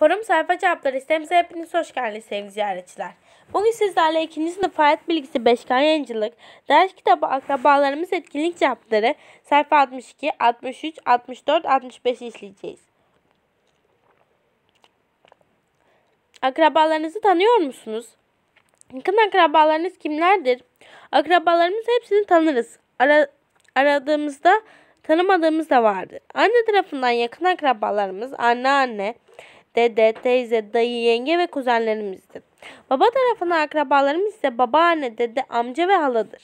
Forum sayfa cevapları listemize hepiniz hoş geldiniz sevgili ziyaretçiler. Bugün sizlerle 2. sınıf hayat bilgisi 5 yayıncılık, ders kitabı akrabalarımız etkinlik cevapları sayfa 62, 63, 64, 65 işleyeceğiz. Akrabalarınızı tanıyor musunuz? Yakın akrabalarınız kimlerdir? Akrabalarımız hepsini tanırız. Ara, aradığımızda tanımadığımız da vardır. Anne tarafından yakın akrabalarımız anneanne, anne, dede, teyze, dayı, yenge ve kuzenlerimizdir. Baba tarafına akrabalarımız ise babaanne, dede, amca ve haladır.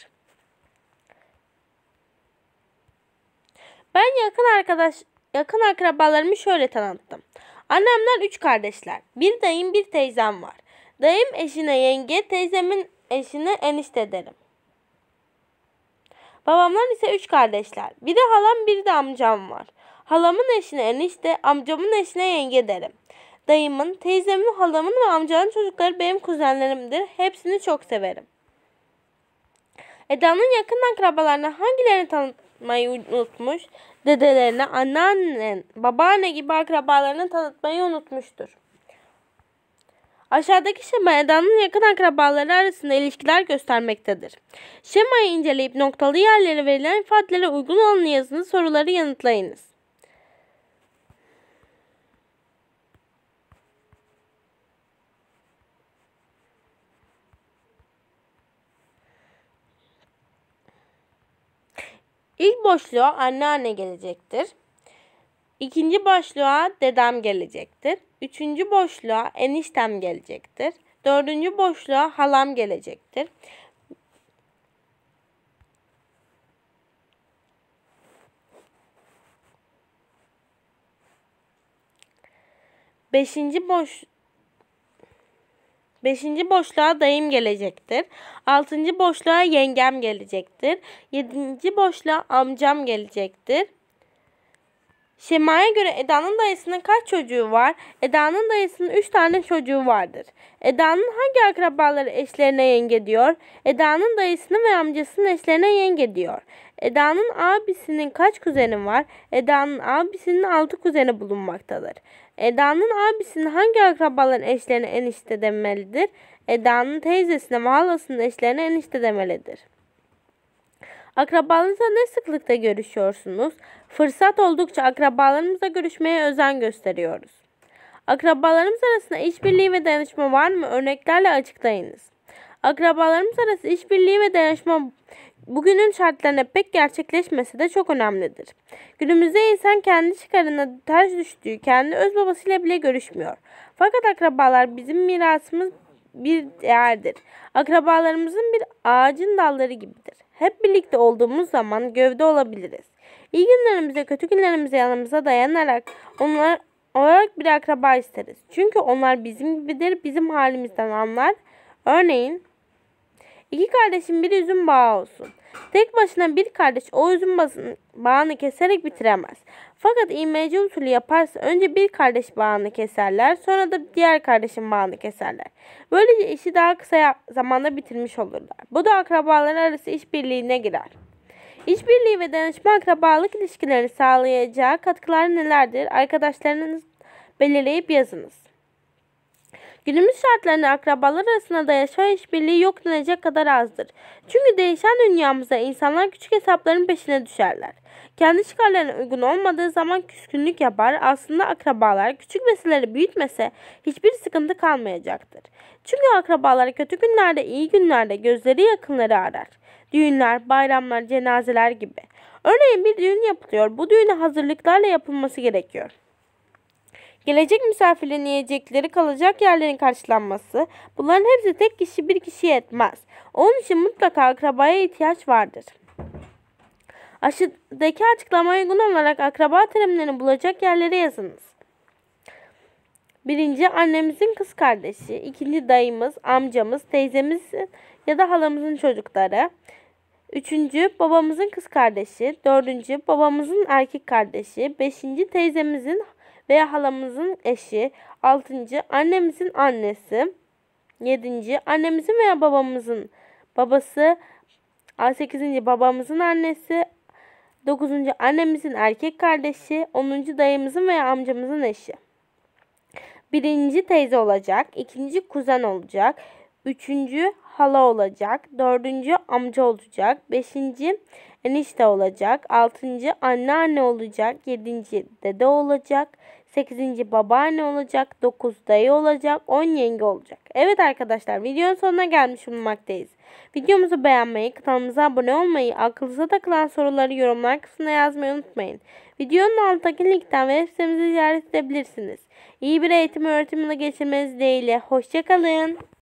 Ben yakın arkadaş yakın akrabalarımı şöyle tanıttım. Annemler üç kardeşler. Bir dayım bir teyzem var. Dayım eşine yenge, teyzemin eşine enişte derim. Babamlar ise üç kardeşler. Biri halam, biri de amcam var. Halamın eşine enişte, amcamın eşine yenge derim. Dayımın, teyzemin, halamın ve amcanın çocukları benim kuzenlerimdir. Hepsini çok severim. Eda'nın yakın akrabalarına hangilerini tanıtmayı unutmuş? Dede'lerine, anneannen, babaanne gibi akrabalarını tanıtmayı unutmuştur. Aşağıdaki şema Eda'nın yakın akrabaları arasında ilişkiler göstermektedir. Şemayı inceleyip noktalı yerlere verilen ifadelere uygun olan yazınız soruları yanıtlayınız. İlk boşluğa anneanne gelecektir. İkinci boşluğa dedem gelecektir. Üçüncü boşluğa eniştem gelecektir. Dördüncü boşluğa halam gelecektir. Beşinci boş Beşinci boşluğa dayım gelecektir. Altıncı boşluğa yengem gelecektir. Yedinci boşluğa amcam gelecektir. Şema'ya göre Eda'nın dayısının kaç çocuğu var? Eda'nın dayısının 3 tane çocuğu vardır. Eda'nın hangi akrabaları eşlerine yenge diyor? Eda'nın dayısını ve amcasının eşlerine yenge diyor. Eda'nın abisinin kaç kuzeni var? Eda'nın abisinin 6 kuzeni bulunmaktadır. Eda'nın abisinin hangi akrabaların eşlerine enişte demelidir? Eda'nın teyzesine ve halasının eşlerine enişte demelidir. Akrabalarınızla ne sıklıkta görüşüyorsunuz? Fırsat oldukça akrabalarımızla görüşmeye özen gösteriyoruz. Akrabalarımız arasında işbirliği ve dayanışma var mı? Örneklerle açıklayınız. Akrabalarımız arası işbirliği ve dayanışma bugünün şartlarına pek gerçekleşmesi de çok önemlidir. Günümüzde insan kendi çıkarına ters düştüğü kendi öz babasıyla bile görüşmüyor. Fakat akrabalar bizim mirasımız bir değerdir. Akrabalarımızın bir ağacın dalları gibidir. Hep birlikte olduğumuz zaman gövde olabiliriz. İyi günlerimize, kötü günlerimize yanımıza dayanarak onlar olarak bir akraba isteriz. Çünkü onlar bizim gibidir, bizim halimizden anlar. Örneğin İki kardeşin bir üzüm bağı olsun. Tek başına bir kardeş o üzüm bağını keserek bitiremez. Fakat imece usulü yaparsa önce bir kardeş bağını keserler sonra da diğer kardeşin bağını keserler. Böylece işi daha kısa zamanda bitirmiş olurlar. Bu da akrabaların arası işbirliğine girer. İşbirliği ve danışma akrabalık ilişkileri sağlayacağı katkılar nelerdir? Arkadaşlarınız belirleyip yazınız. Günümüz şartlarında akrabalar arasında da yaşam işbirliği yok denecek kadar azdır. Çünkü değişen dünyamızda insanlar küçük hesapların peşine düşerler. Kendi çıkarlarına uygun olmadığı zaman küskünlük yapar. Aslında akrabalar küçük meseleleri büyütmese hiçbir sıkıntı kalmayacaktır. Çünkü akrabalar kötü günlerde iyi günlerde gözleri yakınları arar. Düğünler, bayramlar, cenazeler gibi. Örneğin bir düğün yapılıyor. Bu düğüne hazırlıklarla yapılması gerekiyor. Gelecek misafirlerin yiyecekleri kalacak yerlerin karşılanması bunların hepsi tek kişi bir kişiye yetmez. Onun için mutlaka akrabaya ihtiyaç vardır. Aşağıdaki açıklamaya uygun olarak akraba terimlerini bulacak yerlere yazınız. Birinci annemizin kız kardeşi, ikinci dayımız, amcamız, teyzemiz ya da halamızın çocukları. Üçüncü babamızın kız kardeşi, dördüncü babamızın erkek kardeşi, beşinci teyzemizin veya halamızın eşi. 6. Annemizin annesi. 7. Annemizin veya babamızın babası. 8. Babamızın annesi. 9. Annemizin erkek kardeşi. 10. Dayımızın veya amcamızın eşi. Birinci teyze olacak. ikinci kuzen olacak. Üçüncü hala olacak. Dördüncü amca olacak. Beşinci enişte olacak. Altıncı anneanne olacak. Yedinci dede olacak. Sekizinci babaanne olacak. Dokuz dayı olacak. On yenge olacak. Evet arkadaşlar videonun sonuna gelmiş bulunmaktayız. Videomuzu beğenmeyi, kanalımıza abone olmayı, aklınıza takılan soruları yorumlar kısmına yazmayı unutmayın. Videonun altındaki linkten web sitemizi ziyaret edebilirsiniz. İyi bir eğitim öğretimini geçirmeniz dileğiyle. Hoşçakalın.